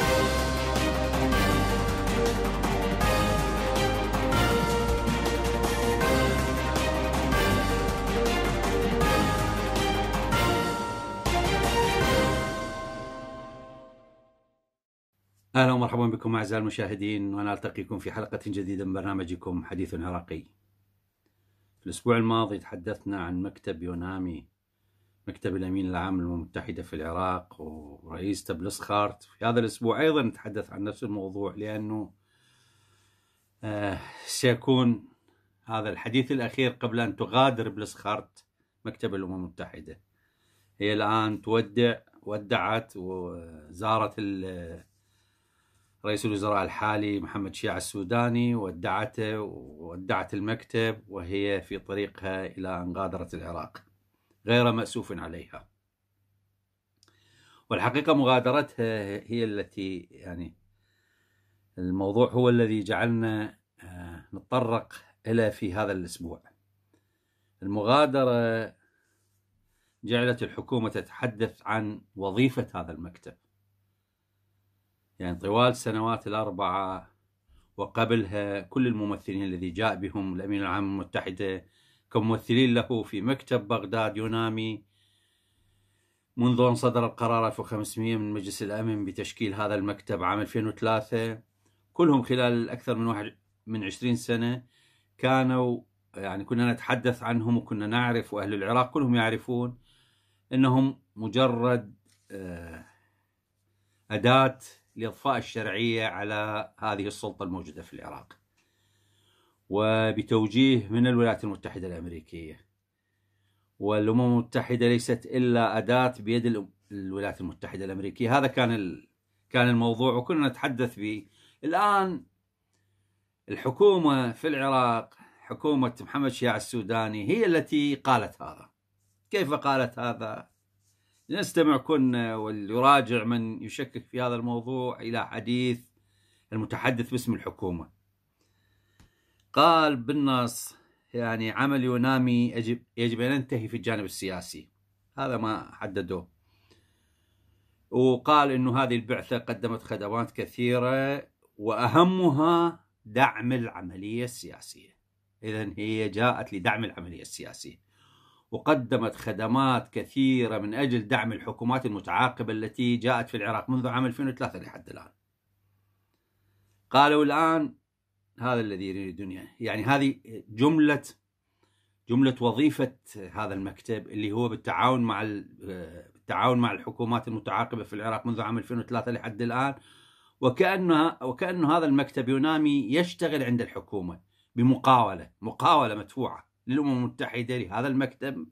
اهلا ومرحبا بكم اعزائي المشاهدين وانا التقيكم في حلقه جديده من برنامجكم حديث عراقي. في الاسبوع الماضي تحدثنا عن مكتب يونامي مكتب الأمين العام للأمم المتحدة في العراق تبلس خارت في هذا الأسبوع أيضا نتحدث عن نفس الموضوع لأنه آه سيكون هذا الحديث الأخير قبل أن تغادر بلسخارت مكتب الأمم المتحدة هي الآن تودع ودعت وزارت رئيس الوزراء الحالي محمد شيع السوداني ودعته ودعت المكتب وهي في طريقها إلى أن غادرت العراق غير مأسوف عليها والحقيقة مغادرتها هي التي يعني الموضوع هو الذي جعلنا آه، نتطرق إلى في هذا الأسبوع المغادرة جعلت الحكومة تتحدث عن وظيفة هذا المكتب يعني طوال السنوات الأربعة وقبلها كل الممثلين الذي جاء بهم الأمين العام المتحدة كممثلين له في مكتب بغداد ينامي منذ أن صدر القرار 1500 من مجلس الأمن بتشكيل هذا المكتب عام 2003 كلهم خلال أكثر من واحد من 20 سنة كانوا يعني كنا نتحدث عنهم وكنا نعرف وأهل العراق كلهم يعرفون أنهم مجرد آه، أداة لإضفاء الشرعية على هذه السلطة الموجودة في العراق وبتوجيه من الولايات المتحدة الأمريكية والأمم المتحدة ليست إلا أداة بيد الولايات المتحدة الأمريكية هذا كان كان الموضوع وكنا نتحدث به الآن الحكومة في العراق حكومة محمد شياع السوداني هي التي قالت هذا كيف قالت هذا لنستمع كنا واليراجع من يشكك في هذا الموضوع إلى حديث المتحدث باسم الحكومة قال بالنص يعني عمل يونامي يجب, يجب أن ينتهي في الجانب السياسي هذا ما حددوه وقال أنه هذه البعثة قدمت خدمات كثيرة وأهمها دعم العملية السياسية إذا هي جاءت لدعم العملية السياسية وقدمت خدمات كثيرة من أجل دعم الحكومات المتعاقبة التي جاءت في العراق منذ عام 2003 لحد الآن قالوا الآن هذا الذي يريدون يعني هذه جملة جملة وظيفة هذا المكتب اللي هو بالتعاون مع بالتعاون مع الحكومات المتعاقبة في العراق منذ عام 2003 لحد الآن وكأنها وكأن هذا المكتب يونامي يشتغل عند الحكومة بمقاولة مقاولة مدفوعة للأمم المتحدة لهذا المكتب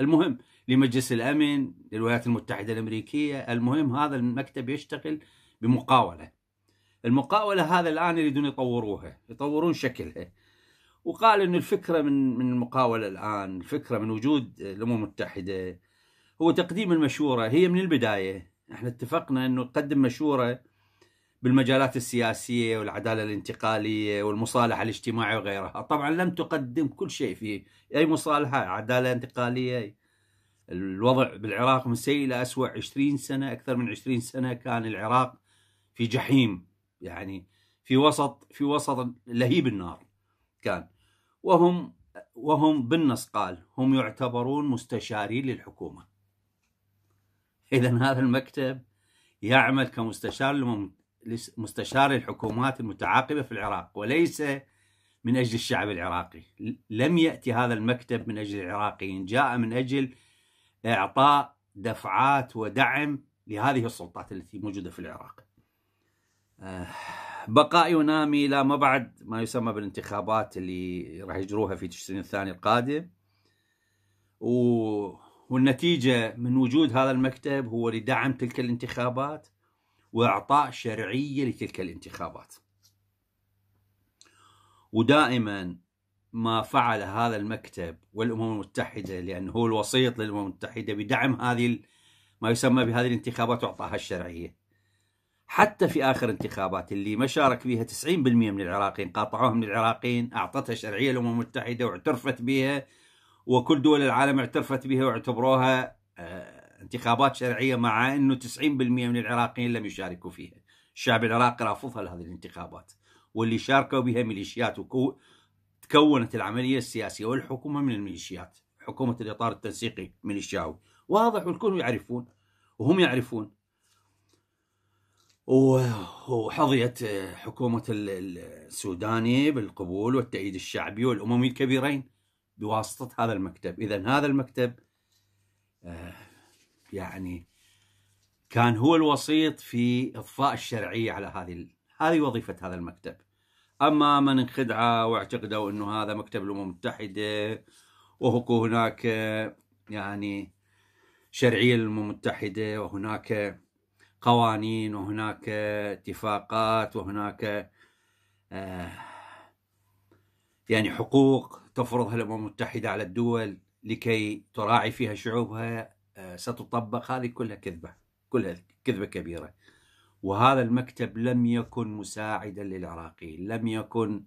المهم لمجلس الأمن للولايات المتحدة الأمريكية المهم هذا المكتب يشتغل بمقاولة المقاوله هذا الان يريدون يطوروها يطورون شكلها وقال ان الفكره من من المقاوله الان الفكره من وجود الامم المتحده هو تقديم المشوره هي من البدايه احنا اتفقنا انه نقدم مشوره بالمجالات السياسيه والعداله الانتقاليه والمصالحه الاجتماعيه وغيرها، طبعا لم تقدم كل شيء في اي مصالحه عداله انتقاليه الوضع بالعراق من سيء الى اسوء 20 سنه اكثر من 20 سنه كان العراق في جحيم يعني في وسط في وسط لهيب النار كان وهم وهم بالنص قال هم يعتبرون مستشارين للحكومه اذا هذا المكتب يعمل كمستشار مستشار الحكومات المتعاقبه في العراق وليس من اجل الشعب العراقي لم ياتي هذا المكتب من اجل العراقيين جاء من اجل اعطاء دفعات ودعم لهذه السلطات التي موجوده في العراق بقاء يونامي الى ما بعد ما يسمى بالانتخابات اللي راح يجروها في تشرين الثاني القادم و... والنتيجه من وجود هذا المكتب هو لدعم تلك الانتخابات واعطاء شرعيه لتلك الانتخابات ودائما ما فعل هذا المكتب والامم المتحده لانه هو الوسيط للامم المتحده بدعم هذه ما يسمى بهذه الانتخابات واعطاها الشرعيه حتى في اخر انتخابات اللي ما شارك فيها 90% من العراقيين قاطعوها من العراقيين اعطتها شرعيه الامم المتحده واعترفت بها وكل دول العالم اعترفت بها واعتبروها آه، انتخابات شرعيه مع انه 90% من العراقيين لم يشاركوا فيها. الشعب العراقي رافضها لهذه الانتخابات واللي شاركوا بها ميليشيات وكو تكونت العمليه السياسيه والحكومه من الميليشيات، حكومه الاطار التنسيقي ميليشياوي، واضح والكل يعرفون وهم يعرفون وحظيت آه، حكومة السوداني بالقبول والتأييد الشعبي والأممي الكبيرين بواسطة هذا المكتب إذا هذا المكتب آه، يعني كان هو الوسيط في إضفاء الشرعية على هذه هذه وظيفة هذا المكتب أما من انخدعوا واعتقدوا أنه هذا مكتب الأمم المتحدة وهكو هناك آه، يعني شرعية للأمم المتحدة وهناك قوانين وهناك اتفاقات وهناك آه، يعني حقوق تفرضها الامم المتحده على الدول لكي تراعي فيها شعوبها آه، ستطبق هذه كلها كذبه كلها كذبه كبيره وهذا المكتب لم يكن مساعدا للعراقيين لم يكن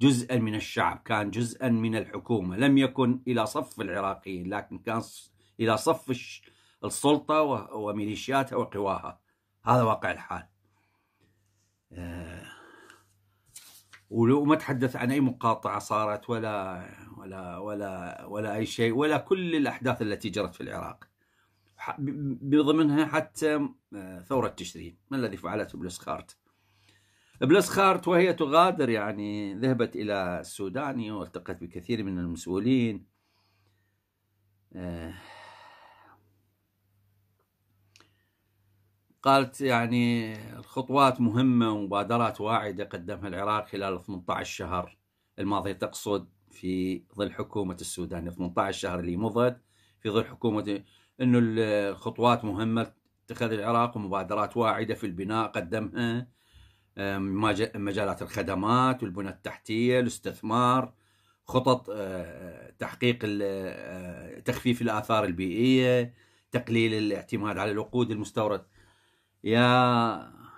جزءا من الشعب كان جزءا من الحكومه لم يكن الى صف العراقيين لكن كان الى صف السلطة وميليشياتها وقواها هذا واقع الحال آه، وما تحدث عن أي مقاطعة صارت ولا ولا ولا ولا أي شيء ولا كل الأحداث التي جرت في العراق بضمنها حتى آه، ثورة تشرين ما الذي فعلته بلسخارت بلسخارت وهي تغادر يعني ذهبت إلى السوداني والتقت بكثير من المسؤولين آه، قالت يعني الخطوات مهمة ومبادرات واعدة قدمها العراق خلال 18 شهر الماضي تقصد في ظل حكومة السودان 18 شهر اللي مضت في ظل حكومة أنه الخطوات مهمة اتخذ العراق ومبادرات واعدة في البناء قدمها مجالات الخدمات والبنى التحتية الاستثمار خطط آه، تحقيق آه، تخفيف الآثار البيئية تقليل الاعتماد على الوقود المستورد يا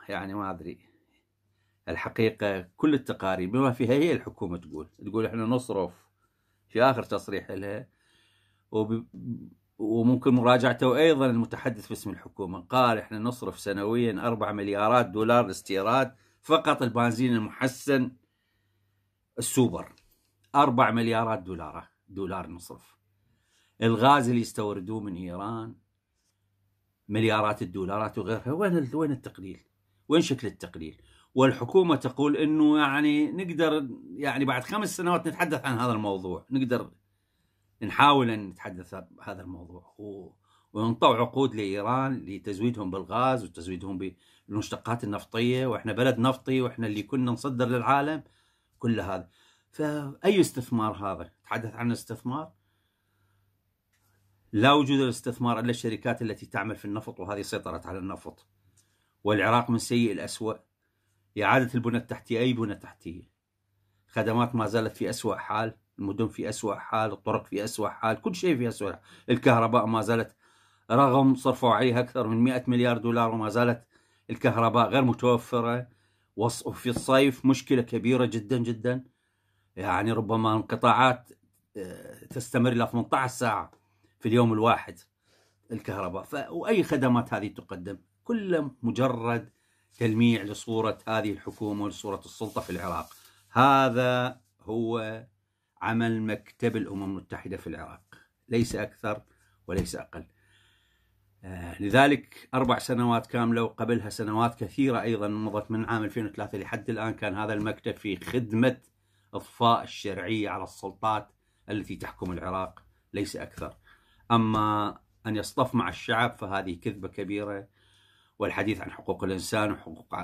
يعني ما ادري الحقيقه كل التقارير بما فيها هي الحكومه تقول تقول احنا نصرف في اخر تصريح لها وب... وممكن مراجعته ايضا المتحدث باسم الحكومه قال احنا نصرف سنويا 4 مليارات دولار استيراد فقط البنزين المحسن السوبر 4 مليارات دولار دولار نصرف الغاز اللي يستوردوه من ايران مليارات الدولارات وغيرها وين وين التقليل؟ وين شكل التقليل؟ والحكومه تقول انه يعني نقدر يعني بعد خمس سنوات نتحدث عن هذا الموضوع، نقدر نحاول ان نتحدث عن هذا الموضوع ونطوع عقود لايران لتزويدهم بالغاز وتزويدهم بالمشتقات النفطيه واحنا بلد نفطي واحنا اللي كنا نصدر للعالم كل هذا فاي استثمار هذا؟ تحدث عن استثمار لا وجود للاستثمار الا الشركات التي تعمل في النفط وهذه سيطرت على النفط. والعراق من سيء الاسوء اعاده البنى التحتيه اي بنى تحتيه. خدمات ما زالت في اسوء حال، المدن في اسوء حال، الطرق في اسوء حال، كل شيء في اسوء حال، الكهرباء ما زالت رغم صرفوا عليها اكثر من 100 مليار دولار وما زالت الكهرباء غير متوفره وفي الصيف مشكله كبيره جدا جدا يعني ربما انقطاعات آه، تستمر الى 18 ساعه في اليوم الواحد الكهرباء ف... وأي خدمات هذه تقدم كلها مجرد تلميع لصورة هذه الحكومة ولصورة السلطة في العراق هذا هو عمل مكتب الأمم المتحدة في العراق ليس أكثر وليس أقل آه، لذلك أربع سنوات كاملة وقبلها سنوات كثيرة أيضا مضت من عام 2003 لحد الآن كان هذا المكتب في خدمة إضفاء الشرعية على السلطات التي تحكم العراق ليس أكثر أما أن يصطف مع الشعب فهذه كذبة كبيرة والحديث عن حقوق الإنسان وحقوق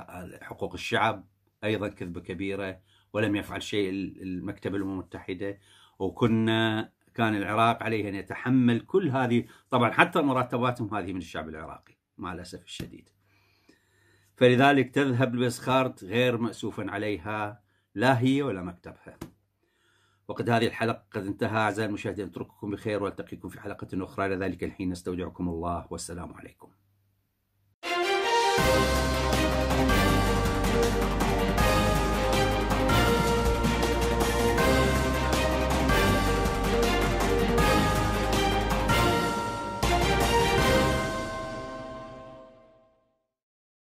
حقوق الشعب أيضا كذبة كبيرة ولم يفعل شيء المكتب الأمم المتحدة وكنا كان العراق عليه أن يتحمل كل هذه طبعا حتى مرتباتهم هذه من الشعب العراقي مع الأسف الشديد فلذلك تذهب لبسخارت غير مأسوفا عليها لا هي ولا مكتبها وقد هذه الحلقة قد انتهى أعزائي المشاهدين أترككم بخير وألتقيكم في حلقة أخرى إلى ذلك الحين نستودعكم الله والسلام عليكم